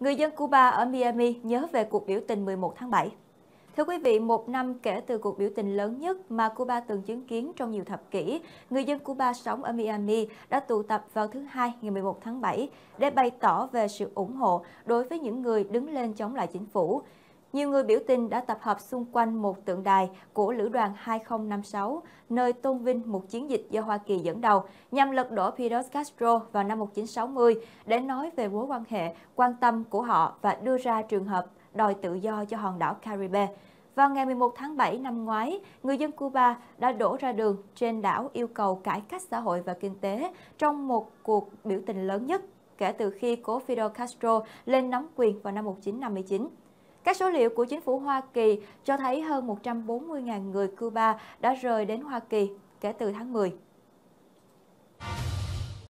Người dân Cuba ở Miami nhớ về cuộc biểu tình 11 tháng 7. Thưa quý vị, một năm kể từ cuộc biểu tình lớn nhất mà Cuba từng chứng kiến trong nhiều thập kỷ, người dân Cuba sống ở Miami đã tụ tập vào thứ Hai ngày 11 tháng 7 để bày tỏ về sự ủng hộ đối với những người đứng lên chống lại chính phủ nhiều người biểu tình đã tập hợp xung quanh một tượng đài của Lữ đoàn 2056, nơi tôn vinh một chiến dịch do Hoa Kỳ dẫn đầu nhằm lật đổ Fidel Castro vào năm 1960 để nói về mối quan hệ, quan tâm của họ và đưa ra trường hợp đòi tự do cho hòn đảo Caribe. Vào ngày 11 tháng 7 năm ngoái, người dân Cuba đã đổ ra đường trên đảo yêu cầu cải cách xã hội và kinh tế trong một cuộc biểu tình lớn nhất kể từ khi cố Fidel Castro lên nắm quyền vào năm 1959. Các số liệu của chính phủ Hoa Kỳ cho thấy hơn 140.000 người Cuba đã rời đến Hoa Kỳ kể từ tháng 10.